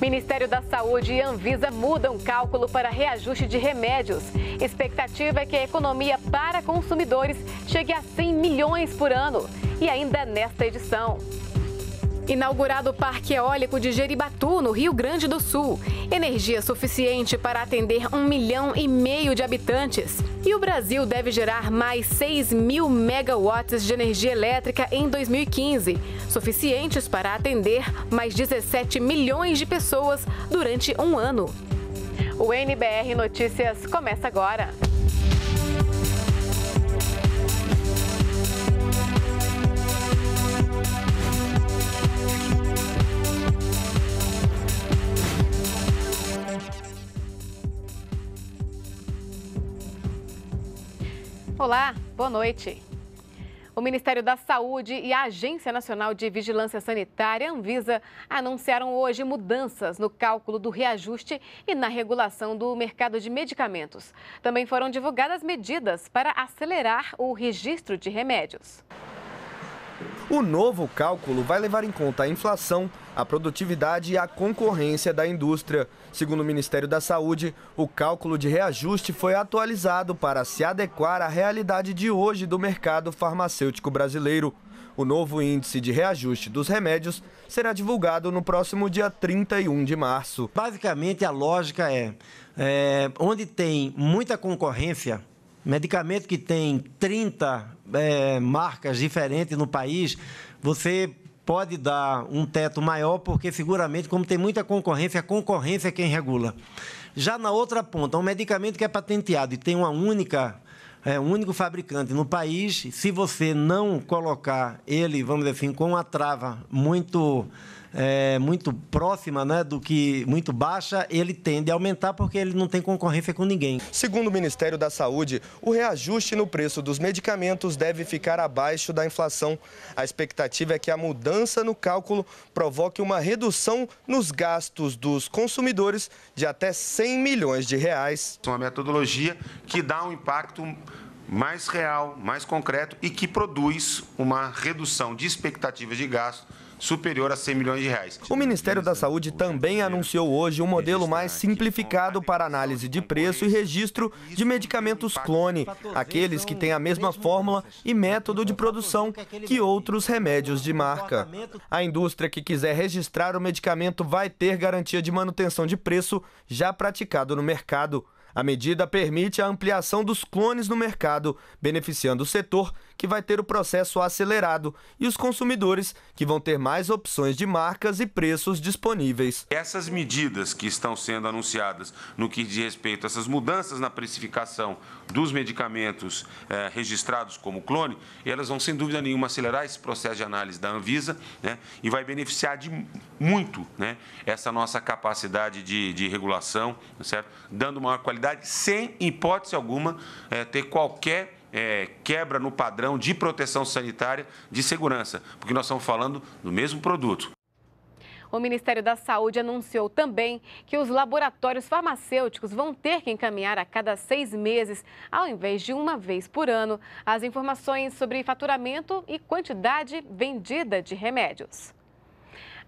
Ministério da Saúde e Anvisa mudam cálculo para reajuste de remédios. Expectativa é que a economia para consumidores chegue a 100 milhões por ano. E ainda nesta edição. Inaugurado o Parque Eólico de Jeribatu, no Rio Grande do Sul. Energia suficiente para atender um milhão e meio de habitantes. E o Brasil deve gerar mais 6 mil megawatts de energia elétrica em 2015, suficientes para atender mais 17 milhões de pessoas durante um ano. O NBR Notícias começa agora. Olá, boa noite. O Ministério da Saúde e a Agência Nacional de Vigilância Sanitária, Anvisa, anunciaram hoje mudanças no cálculo do reajuste e na regulação do mercado de medicamentos. Também foram divulgadas medidas para acelerar o registro de remédios. O novo cálculo vai levar em conta a inflação a produtividade e a concorrência da indústria. Segundo o Ministério da Saúde, o cálculo de reajuste foi atualizado para se adequar à realidade de hoje do mercado farmacêutico brasileiro. O novo índice de reajuste dos remédios será divulgado no próximo dia 31 de março. Basicamente, a lógica é, é onde tem muita concorrência, medicamento que tem 30 é, marcas diferentes no país, você pode dar um teto maior, porque seguramente, como tem muita concorrência, a concorrência é quem regula. Já na outra ponta, um medicamento que é patenteado e tem uma única é, um único fabricante no país. Se você não colocar ele, vamos dizer assim, com uma trava muito é, muito próxima né, do que muito baixa, ele tende a aumentar porque ele não tem concorrência com ninguém. Segundo o Ministério da Saúde, o reajuste no preço dos medicamentos deve ficar abaixo da inflação. A expectativa é que a mudança no cálculo provoque uma redução nos gastos dos consumidores de até 100 milhões de reais. Uma metodologia que dá um impacto mais real, mais concreto e que produz uma redução de expectativas de gasto superior a 100 milhões de reais. O Ministério da Saúde também anunciou hoje um modelo mais simplificado para análise de preço e registro de medicamentos clone, aqueles que têm a mesma fórmula e método de produção que outros remédios de marca. A indústria que quiser registrar o medicamento vai ter garantia de manutenção de preço já praticado no mercado. A medida permite a ampliação dos clones no mercado, beneficiando o setor, que vai ter o processo acelerado, e os consumidores, que vão ter mais opções de marcas e preços disponíveis. Essas medidas que estão sendo anunciadas no que diz respeito a essas mudanças na precificação dos medicamentos eh, registrados como clone, elas vão, sem dúvida nenhuma, acelerar esse processo de análise da Anvisa né, e vai beneficiar de muito né, essa nossa capacidade de, de regulação, tá certo? dando maior qualidade, sem hipótese alguma eh, ter qualquer é, quebra no padrão de proteção sanitária de segurança, porque nós estamos falando do mesmo produto, o Ministério da Saúde anunciou também que os laboratórios farmacêuticos vão ter que encaminhar a cada seis meses, ao invés de uma vez por ano, as informações sobre faturamento e quantidade vendida de remédios.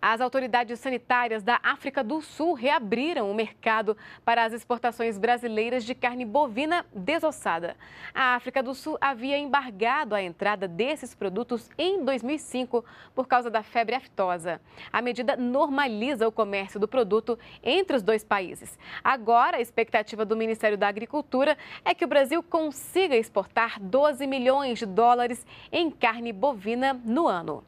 As autoridades sanitárias da África do Sul reabriram o mercado para as exportações brasileiras de carne bovina desossada. A África do Sul havia embargado a entrada desses produtos em 2005 por causa da febre aftosa. A medida normaliza o comércio do produto entre os dois países. Agora, a expectativa do Ministério da Agricultura é que o Brasil consiga exportar 12 milhões de dólares em carne bovina no ano.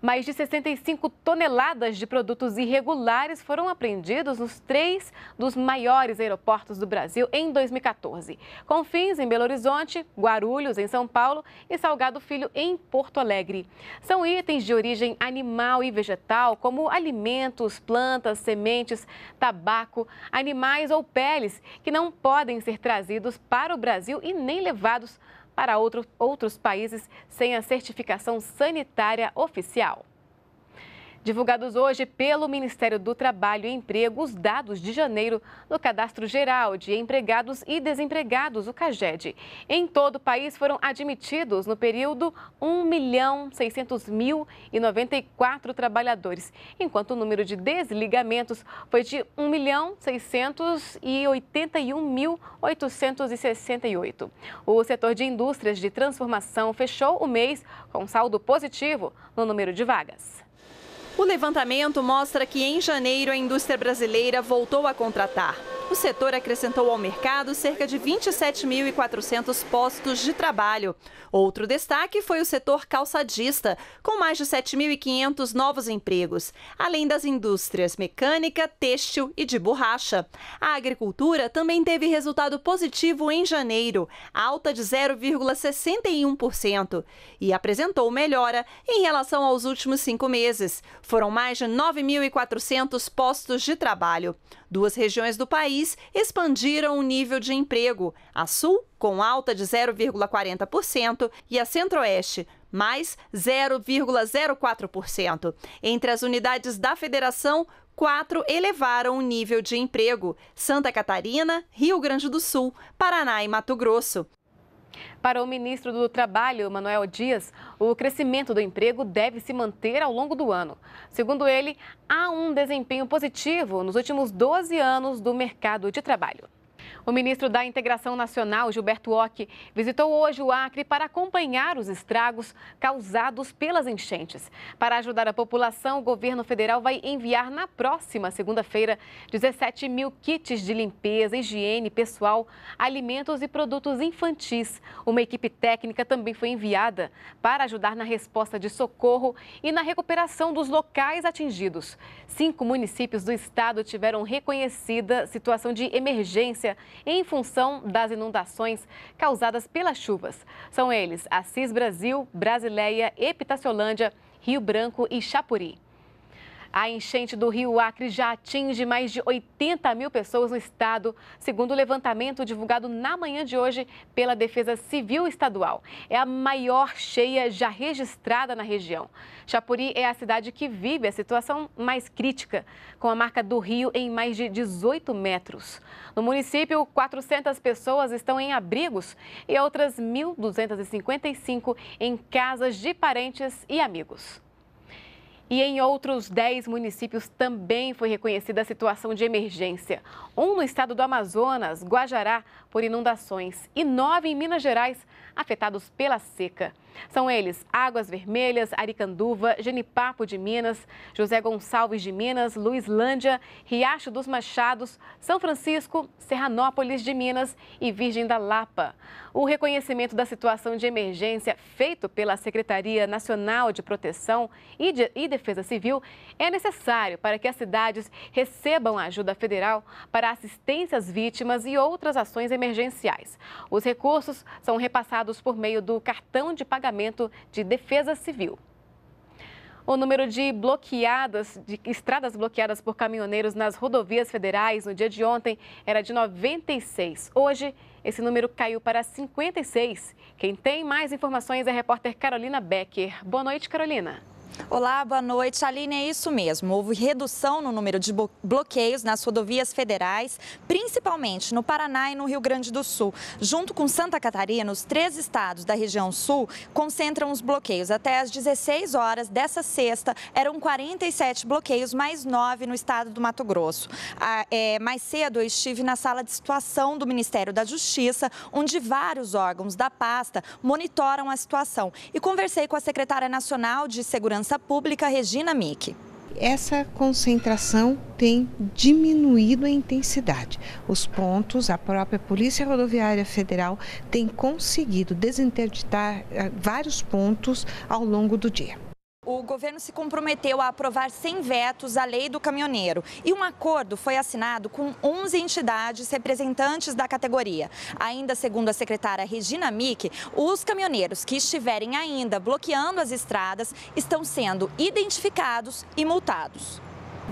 Mais de 65 toneladas de produtos irregulares foram apreendidos nos três dos maiores aeroportos do Brasil em 2014. Confins, em Belo Horizonte, Guarulhos, em São Paulo e Salgado Filho, em Porto Alegre. São itens de origem animal e vegetal, como alimentos, plantas, sementes, tabaco, animais ou peles, que não podem ser trazidos para o Brasil e nem levados para para outro, outros países sem a certificação sanitária oficial. Divulgados hoje pelo Ministério do Trabalho e Emprego, os dados de janeiro no Cadastro Geral de Empregados e Desempregados, o CAGED. Em todo o país foram admitidos, no período, 1.600.094 trabalhadores, enquanto o número de desligamentos foi de 1.681.868. O setor de indústrias de transformação fechou o mês com saldo positivo no número de vagas. O levantamento mostra que em janeiro a indústria brasileira voltou a contratar. O setor acrescentou ao mercado cerca de 27.400 postos de trabalho. Outro destaque foi o setor calçadista, com mais de 7.500 novos empregos, além das indústrias mecânica, têxtil e de borracha. A agricultura também teve resultado positivo em janeiro, alta de 0,61%, e apresentou melhora em relação aos últimos cinco meses. Foram mais de 9.400 postos de trabalho. Duas regiões do país expandiram o nível de emprego: a Sul, com alta de 0,40%, e a Centro-Oeste, mais 0,04%. Entre as unidades da federação, quatro elevaram o nível de emprego: Santa Catarina, Rio Grande do Sul, Paraná e Mato Grosso. Para o ministro do Trabalho, Manuel Dias, o crescimento do emprego deve se manter ao longo do ano. Segundo ele, há um desempenho positivo nos últimos 12 anos do mercado de trabalho. O ministro da Integração Nacional, Gilberto Ock, visitou hoje o Acre para acompanhar os estragos causados pelas enchentes. Para ajudar a população, o governo federal vai enviar na próxima segunda-feira 17 mil kits de limpeza, higiene pessoal, alimentos e produtos infantis. Uma equipe técnica também foi enviada para ajudar na resposta de socorro e na recuperação dos locais atingidos. Cinco municípios do estado tiveram reconhecida situação de emergência em função das inundações causadas pelas chuvas. São eles Assis Brasil, Brasileia, Epitaciolândia, Rio Branco e Chapuri. A enchente do rio Acre já atinge mais de 80 mil pessoas no estado, segundo o levantamento divulgado na manhã de hoje pela Defesa Civil Estadual. É a maior cheia já registrada na região. Chapuri é a cidade que vive a situação mais crítica, com a marca do rio em mais de 18 metros. No município, 400 pessoas estão em abrigos e outras 1.255 em casas de parentes e amigos. E em outros 10 municípios também foi reconhecida a situação de emergência. Um no estado do Amazonas, Guajará, por inundações, e nove em Minas Gerais, afetados pela seca. São eles Águas Vermelhas, Aricanduva, Genipapo de Minas, José Gonçalves de Minas, Luislândia, Riacho dos Machados, São Francisco, Serranópolis de Minas e Virgem da Lapa. O reconhecimento da situação de emergência feito pela Secretaria Nacional de Proteção e, de, e Defesa Civil é necessário para que as cidades recebam ajuda federal para assistência às vítimas e outras ações emergenciais. Os recursos são repassados por meio do cartão de pagamento pagamento de defesa civil. O número de bloqueadas, de estradas bloqueadas por caminhoneiros nas rodovias federais no dia de ontem era de 96. Hoje, esse número caiu para 56. Quem tem mais informações é a repórter Carolina Becker. Boa noite, Carolina. Olá, boa noite. Aline, é isso mesmo. Houve redução no número de bloqueios nas rodovias federais, principalmente no Paraná e no Rio Grande do Sul. Junto com Santa Catarina, os três estados da região sul concentram os bloqueios. Até às 16 horas dessa sexta, eram 47 bloqueios, mais nove no estado do Mato Grosso. É, mais cedo, eu estive na sala de situação do Ministério da Justiça, onde vários órgãos da pasta monitoram a situação. E conversei com a secretária nacional de Segurança Segurança Pública, Regina Mick essa concentração tem diminuído a intensidade. Os pontos, a própria Polícia Rodoviária Federal tem conseguido desinterditar eh, vários pontos ao longo do dia o governo se comprometeu a aprovar sem vetos a lei do caminhoneiro e um acordo foi assinado com 11 entidades representantes da categoria. Ainda segundo a secretária Regina Mick, os caminhoneiros que estiverem ainda bloqueando as estradas estão sendo identificados e multados.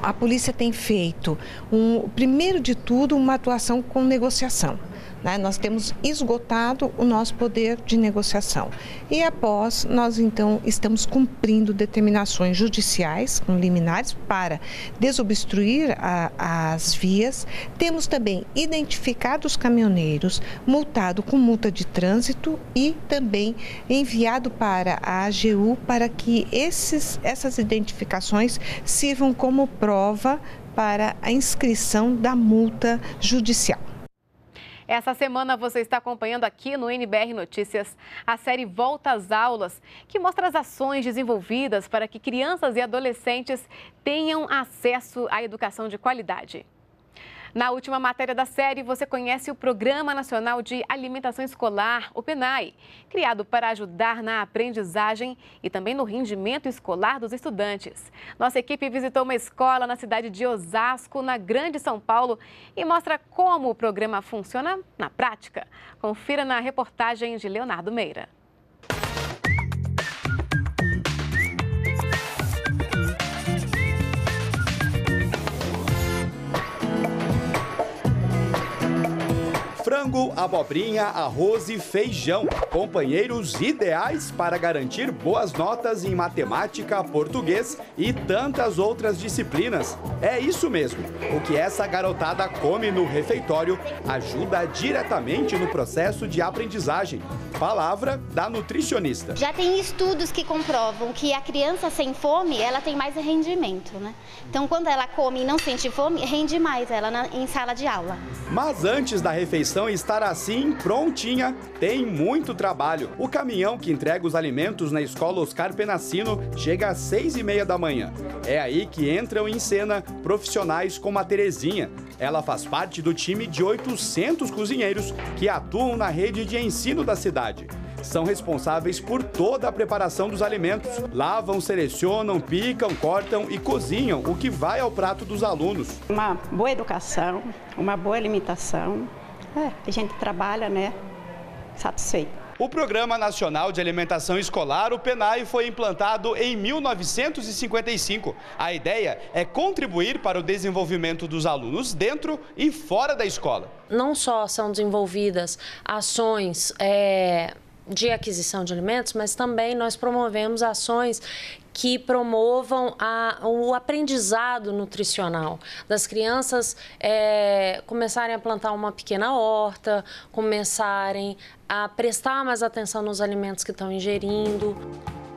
A polícia tem feito, um, primeiro de tudo, uma atuação com negociação. Né? Nós temos esgotado o nosso poder de negociação. E após, nós então estamos cumprindo determinações judiciais liminares para desobstruir a, as vias. Temos também identificado os caminhoneiros, multado com multa de trânsito e também enviado para a AGU para que esses, essas identificações sirvam como prova para a inscrição da multa judicial. Essa semana você está acompanhando aqui no NBR Notícias a série Volta às Aulas, que mostra as ações desenvolvidas para que crianças e adolescentes tenham acesso à educação de qualidade. Na última matéria da série, você conhece o Programa Nacional de Alimentação Escolar, o PENAI, criado para ajudar na aprendizagem e também no rendimento escolar dos estudantes. Nossa equipe visitou uma escola na cidade de Osasco, na Grande São Paulo, e mostra como o programa funciona na prática. Confira na reportagem de Leonardo Meira. Frango, abobrinha, arroz e feijão. Companheiros ideais para garantir boas notas em matemática, português e tantas outras disciplinas. É isso mesmo. O que essa garotada come no refeitório ajuda diretamente no processo de aprendizagem. Palavra da nutricionista. Já tem estudos que comprovam que a criança sem fome, ela tem mais rendimento, né? Então, quando ela come e não sente fome, rende mais ela na, em sala de aula. Mas antes da refeição estar assim, prontinha, tem muito trabalho. O caminhão que entrega os alimentos na escola Oscar Penacino chega às seis e meia da manhã. É aí que entram em cena profissionais como a Terezinha. Ela faz parte do time de 800 cozinheiros que atuam na rede de ensino da cidade são responsáveis por toda a preparação dos alimentos. Lavam, selecionam, picam, cortam e cozinham o que vai ao prato dos alunos. Uma boa educação, uma boa alimentação, é, a gente trabalha, né? Satisfeito. O Programa Nacional de Alimentação Escolar, o PENAI, foi implantado em 1955. A ideia é contribuir para o desenvolvimento dos alunos dentro e fora da escola. Não só são desenvolvidas ações é, de aquisição de alimentos, mas também nós promovemos ações que promovam a, o aprendizado nutricional das crianças é, começarem a plantar uma pequena horta, começarem a prestar mais atenção nos alimentos que estão ingerindo.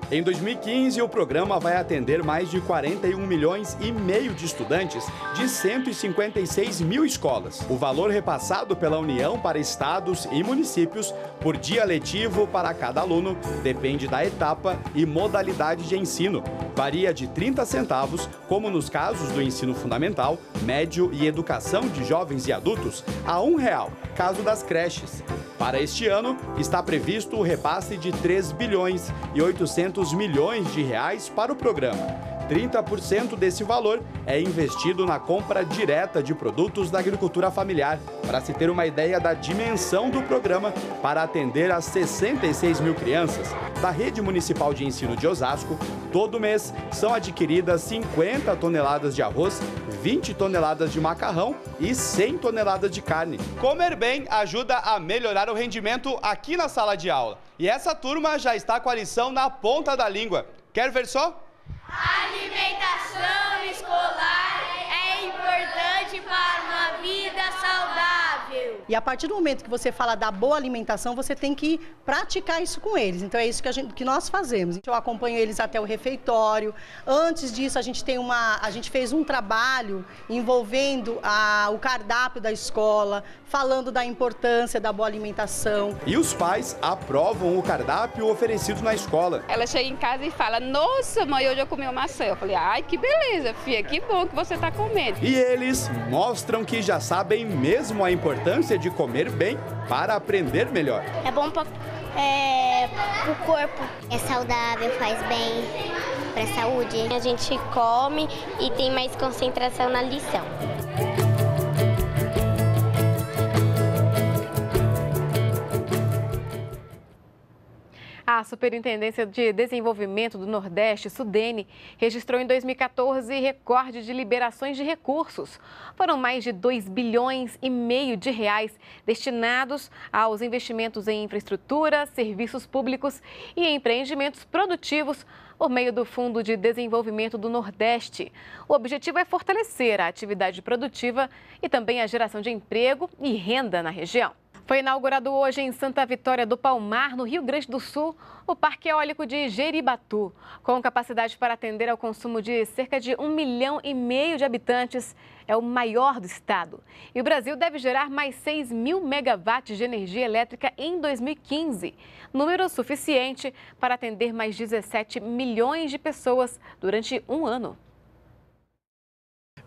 Em 2015, o programa vai atender mais de 41 milhões e meio de estudantes de 156 mil escolas. O valor repassado pela União para estados e municípios por dia letivo para cada aluno depende da etapa e modalidade de ensino. Varia de 30 centavos, como nos casos do ensino fundamental, médio e educação de jovens e adultos, a um real, caso das creches. Para este ano, está previsto o repasse de 3 bilhões e 800 200 milhões de reais para o programa. 30% desse valor é investido na compra direta de produtos da agricultura familiar, para se ter uma ideia da dimensão do programa para atender as 66 mil crianças da Rede Municipal de Ensino de Osasco. Todo mês são adquiridas 50 toneladas de arroz, 20 toneladas de macarrão e 100 toneladas de carne. Comer bem ajuda a melhorar o rendimento aqui na sala de aula. E essa turma já está com a lição na ponta da língua. Quer ver só? alimentação escolar é importante para uma e a partir do momento que você fala da boa alimentação, você tem que praticar isso com eles. Então é isso que, gente, que nós fazemos. Eu acompanho eles até o refeitório. Antes disso, a gente tem uma. A gente fez um trabalho envolvendo a, o cardápio da escola, falando da importância da boa alimentação. E os pais aprovam o cardápio oferecido na escola. Ela chega em casa e fala: Nossa, mãe, hoje eu comi uma maçã. Eu falei, ai, que beleza, filha, que bom que você está comendo. E eles mostram que já sabem mesmo a importância importância de comer bem para aprender melhor. É bom para é, o corpo. É saudável, faz bem para a saúde. A gente come e tem mais concentração na lição. A Superintendência de Desenvolvimento do Nordeste, Sudene, registrou em 2014 recorde de liberações de recursos. Foram mais de 2 bilhões e meio de reais destinados aos investimentos em infraestrutura, serviços públicos e empreendimentos produtivos por meio do Fundo de Desenvolvimento do Nordeste. O objetivo é fortalecer a atividade produtiva e também a geração de emprego e renda na região. Foi inaugurado hoje em Santa Vitória do Palmar, no Rio Grande do Sul, o Parque Eólico de Jeribatu. Com capacidade para atender ao consumo de cerca de um milhão e meio de habitantes, é o maior do estado. E o Brasil deve gerar mais 6 mil megawatts de energia elétrica em 2015, número suficiente para atender mais 17 milhões de pessoas durante um ano.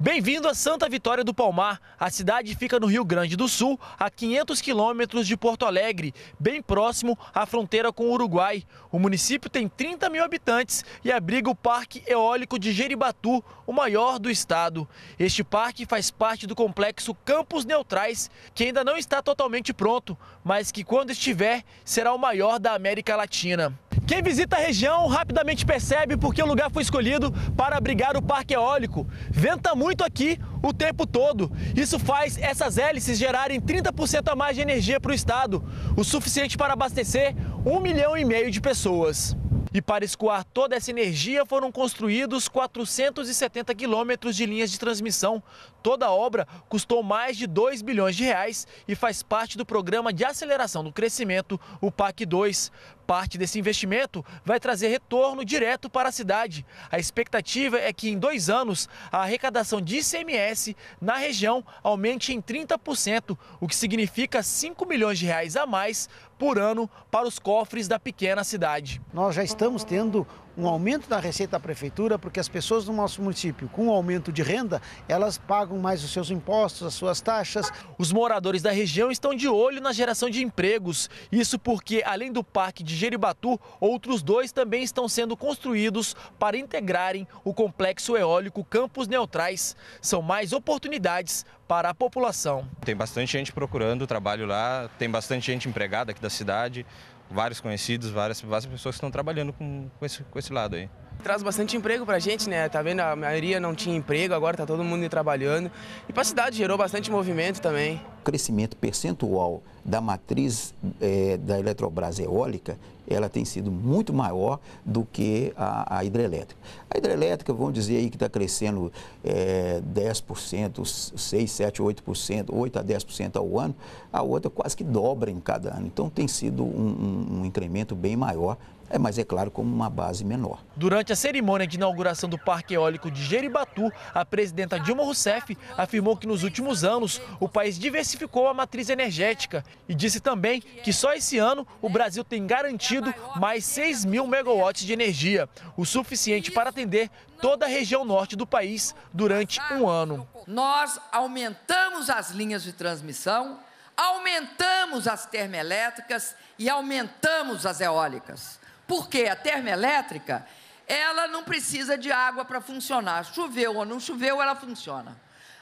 Bem-vindo a Santa Vitória do Palmar. A cidade fica no Rio Grande do Sul, a 500 quilômetros de Porto Alegre, bem próximo à fronteira com o Uruguai. O município tem 30 mil habitantes e abriga o Parque Eólico de Jeribatu, o maior do estado. Este parque faz parte do complexo Campos Neutrais, que ainda não está totalmente pronto, mas que quando estiver será o maior da América Latina. Quem visita a região rapidamente percebe porque o lugar foi escolhido para abrigar o parque eólico. Venta muito aqui o tempo todo. Isso faz essas hélices gerarem 30% a mais de energia para o estado, o suficiente para abastecer um milhão e meio de pessoas. E para escoar toda essa energia foram construídos 470 quilômetros de linhas de transmissão. Toda a obra custou mais de 2 bilhões de reais e faz parte do programa de aceleração do crescimento, o PAC 2. Parte desse investimento vai trazer retorno direto para a cidade. A expectativa é que em dois anos a arrecadação de ICMS na região aumente em 30%, o que significa 5 milhões de reais a mais por ano para os cofres da pequena cidade. Nós já estamos tendo um aumento da receita da prefeitura, porque as pessoas do nosso município, com o aumento de renda, elas pagam mais os seus impostos, as suas taxas. Os moradores da região estão de olho na geração de empregos. Isso porque, além do Parque de Jeribatu, outros dois também estão sendo construídos para integrarem o complexo eólico Campos Neutrais. São mais oportunidades para a população. Tem bastante gente procurando trabalho lá, tem bastante gente empregada aqui da cidade, vários conhecidos, várias, várias pessoas que estão trabalhando com, com, esse, com esse lado aí. Traz bastante emprego para a gente, né? Tá vendo? A maioria não tinha emprego, agora tá todo mundo trabalhando. E para a cidade gerou bastante movimento também crescimento percentual da matriz é, da Eletrobras eólica, ela tem sido muito maior do que a, a hidrelétrica. A hidrelétrica, vamos dizer aí que está crescendo é, 10%, 6, 7, 8%, 8 a 10% ao ano, a outra quase que dobra em cada ano. Então tem sido um, um, um incremento bem maior é, mas é claro, como uma base menor. Durante a cerimônia de inauguração do Parque Eólico de Jeribatu, a presidenta Dilma Rousseff afirmou que nos últimos anos o país diversificou a matriz energética e disse também que só esse ano o Brasil tem garantido mais 6 mil megawatts de energia, o suficiente para atender toda a região norte do país durante um ano. Nós aumentamos as linhas de transmissão, aumentamos as termoelétricas e aumentamos as eólicas. Porque a termoelétrica, ela não precisa de água para funcionar. Choveu ou não choveu, ela funciona.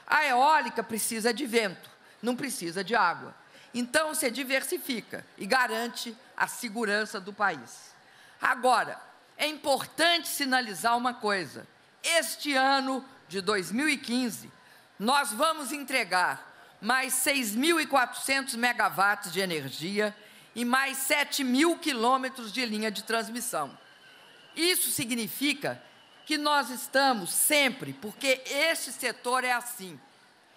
A eólica precisa de vento, não precisa de água. Então você diversifica e garante a segurança do país. Agora, é importante sinalizar uma coisa: este ano de 2015, nós vamos entregar mais 6.400 megawatts de energia e mais 7 mil quilômetros de linha de transmissão. Isso significa que nós estamos sempre, porque este setor é assim,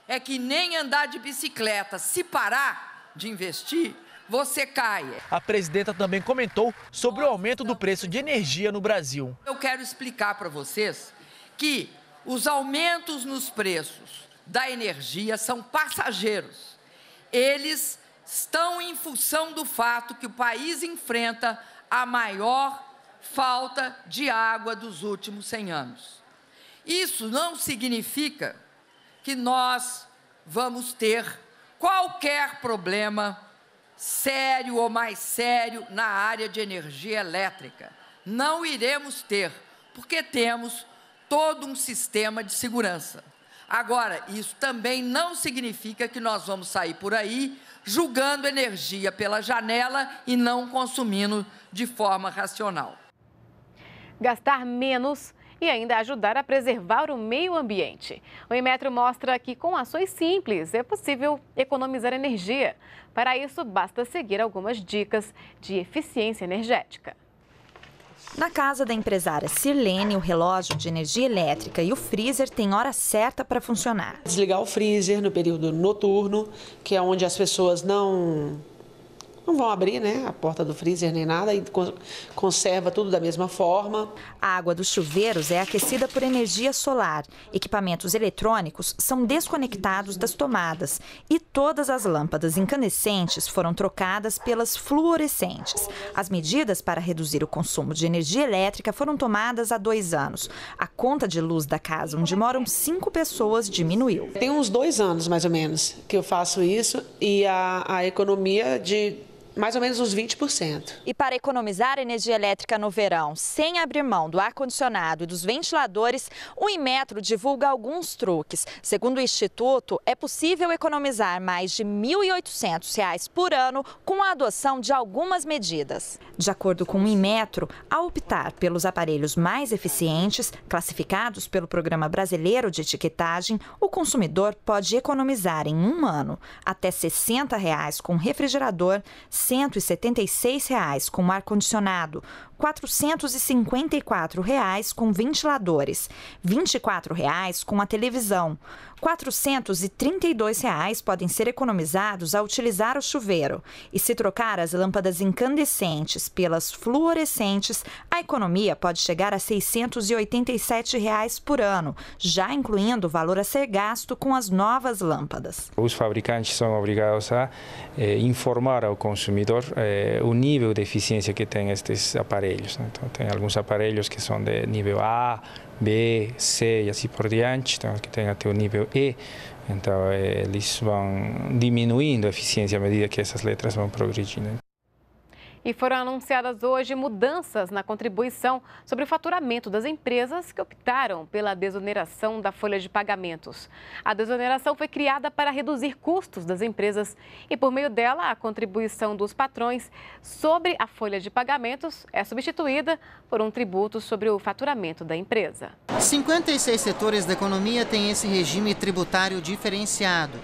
é que nem andar de bicicleta, se parar de investir, você cai. A presidenta também comentou sobre o aumento do preço de energia no Brasil. Eu quero explicar para vocês que os aumentos nos preços da energia são passageiros. Eles estão em função do fato que o país enfrenta a maior falta de água dos últimos 100 anos. Isso não significa que nós vamos ter qualquer problema sério ou mais sério na área de energia elétrica. Não iremos ter, porque temos todo um sistema de segurança. Agora, isso também não significa que nós vamos sair por aí julgando energia pela janela e não consumindo de forma racional. Gastar menos e ainda ajudar a preservar o meio ambiente. O Emetro mostra que com ações simples é possível economizar energia. Para isso, basta seguir algumas dicas de eficiência energética. Na casa da empresária Sirlene, o relógio de energia elétrica e o freezer têm hora certa para funcionar. Desligar o freezer no período noturno, que é onde as pessoas não não vão abrir né, a porta do freezer nem nada e conserva tudo da mesma forma. A água dos chuveiros é aquecida por energia solar. Equipamentos eletrônicos são desconectados das tomadas e todas as lâmpadas incandescentes foram trocadas pelas fluorescentes. As medidas para reduzir o consumo de energia elétrica foram tomadas há dois anos. A conta de luz da casa onde moram cinco pessoas diminuiu. Tem uns dois anos mais ou menos que eu faço isso e a, a economia de mais ou menos uns 20%. E para economizar energia elétrica no verão, sem abrir mão do ar-condicionado e dos ventiladores, o Inmetro divulga alguns truques. Segundo o Instituto, é possível economizar mais de R$ 1.800 por ano com a adoção de algumas medidas. De acordo com o Inmetro, ao optar pelos aparelhos mais eficientes, classificados pelo Programa Brasileiro de Etiquetagem, o consumidor pode economizar em um ano até R$ 60 reais com refrigerador, R$ reais com ar-condicionado, 454 reais com ventiladores, 24 reais com a televisão. 432 reais podem ser economizados ao utilizar o chuveiro e se trocar as lâmpadas incandescentes pelas fluorescentes, a economia pode chegar a 687 reais por ano, já incluindo o valor a ser gasto com as novas lâmpadas. Os fabricantes são obrigados a eh, informar ao consumidor eh, o nível de eficiência que tem estes aparelhos aparelhos. Né? Então, tem alguns aparelhos que são de nível A, B, C e assim por diante, então, que tem até o nível E. Então, eh, eles vão diminuindo a eficiência à medida que essas letras vão progredindo. E foram anunciadas hoje mudanças na contribuição sobre o faturamento das empresas que optaram pela desoneração da folha de pagamentos. A desoneração foi criada para reduzir custos das empresas e, por meio dela, a contribuição dos patrões sobre a folha de pagamentos é substituída por um tributo sobre o faturamento da empresa. 56 setores da economia têm esse regime tributário diferenciado.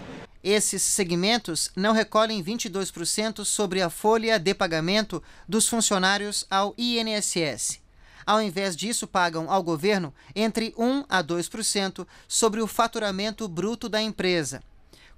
Esses segmentos não recolhem 22% sobre a folha de pagamento dos funcionários ao INSS. Ao invés disso, pagam ao governo entre 1 a 2% sobre o faturamento bruto da empresa.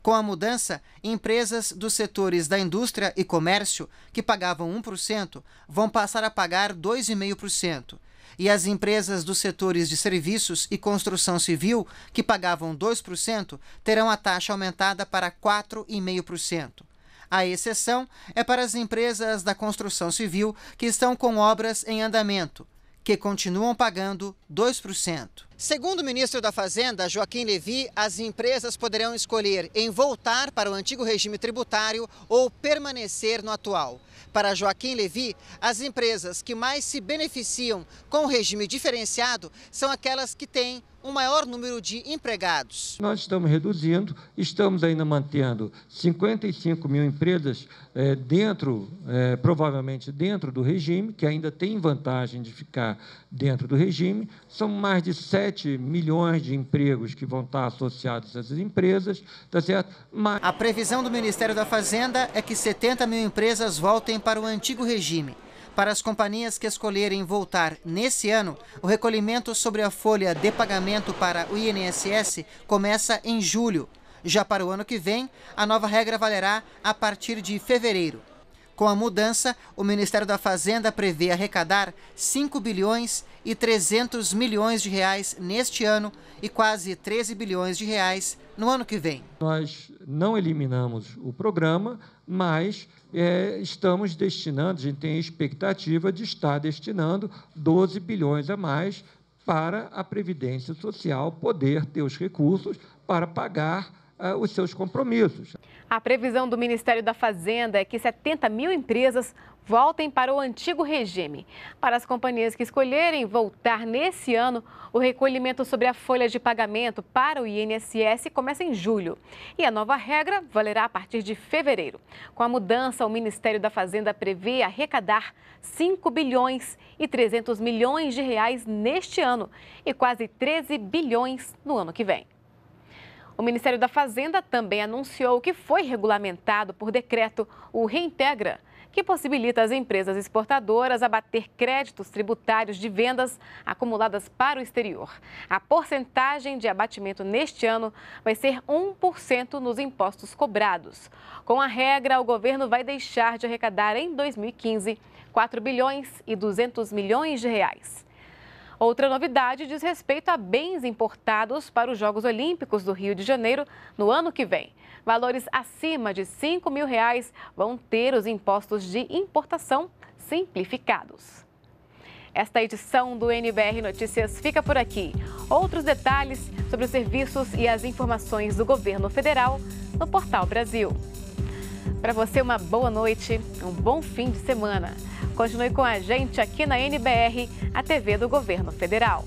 Com a mudança, empresas dos setores da indústria e comércio, que pagavam 1%, vão passar a pagar 2,5% e as empresas dos setores de serviços e construção civil, que pagavam 2%, terão a taxa aumentada para 4,5%. A exceção é para as empresas da construção civil que estão com obras em andamento, que continuam pagando 2%. Segundo o ministro da Fazenda, Joaquim Levi, as empresas poderão escolher em voltar para o antigo regime tributário ou permanecer no atual. Para Joaquim Levi, as empresas que mais se beneficiam com o regime diferenciado são aquelas que têm um maior número de empregados. Nós estamos reduzindo, estamos ainda mantendo 55 mil empresas é, dentro, é, provavelmente dentro do regime, que ainda tem vantagem de ficar dentro do regime. São mais de 7 milhões de empregos que vão estar associados a essas empresas, tá certo? Mas... A previsão do Ministério da Fazenda é que 70 mil empresas voltem para o antigo regime. Para as companhias que escolherem voltar nesse ano, o recolhimento sobre a folha de pagamento para o INSS começa em julho. Já para o ano que vem, a nova regra valerá a partir de fevereiro. Com a mudança, o Ministério da Fazenda prevê arrecadar 5 bilhões e 300 milhões de reais neste ano e quase 13 bilhões de reais no ano que vem. Nós não eliminamos o programa, mas é, estamos destinando, a gente tem a expectativa de estar destinando 12 bilhões a mais para a Previdência Social poder ter os recursos para pagar uh, os seus compromissos. A previsão do Ministério da Fazenda é que 70 mil empresas voltem para o antigo regime. Para as companhias que escolherem voltar nesse ano, o recolhimento sobre a folha de pagamento para o INSS começa em julho. E a nova regra valerá a partir de fevereiro. Com a mudança, o Ministério da Fazenda prevê arrecadar 5 bilhões e 300 milhões de reais neste ano e quase 13 bilhões no ano que vem. O Ministério da Fazenda também anunciou que foi regulamentado por decreto o Reintegra, que possibilita às empresas exportadoras abater créditos tributários de vendas acumuladas para o exterior. A porcentagem de abatimento neste ano vai ser 1% nos impostos cobrados. Com a regra, o governo vai deixar de arrecadar em 2015 4 bilhões e 200 milhões de reais. Outra novidade diz respeito a bens importados para os Jogos Olímpicos do Rio de Janeiro no ano que vem. Valores acima de R$ 5 mil reais vão ter os impostos de importação simplificados. Esta edição do NBR Notícias fica por aqui. Outros detalhes sobre os serviços e as informações do governo federal no Portal Brasil. Para você, uma boa noite, um bom fim de semana. Continue com a gente aqui na NBR, a TV do Governo Federal.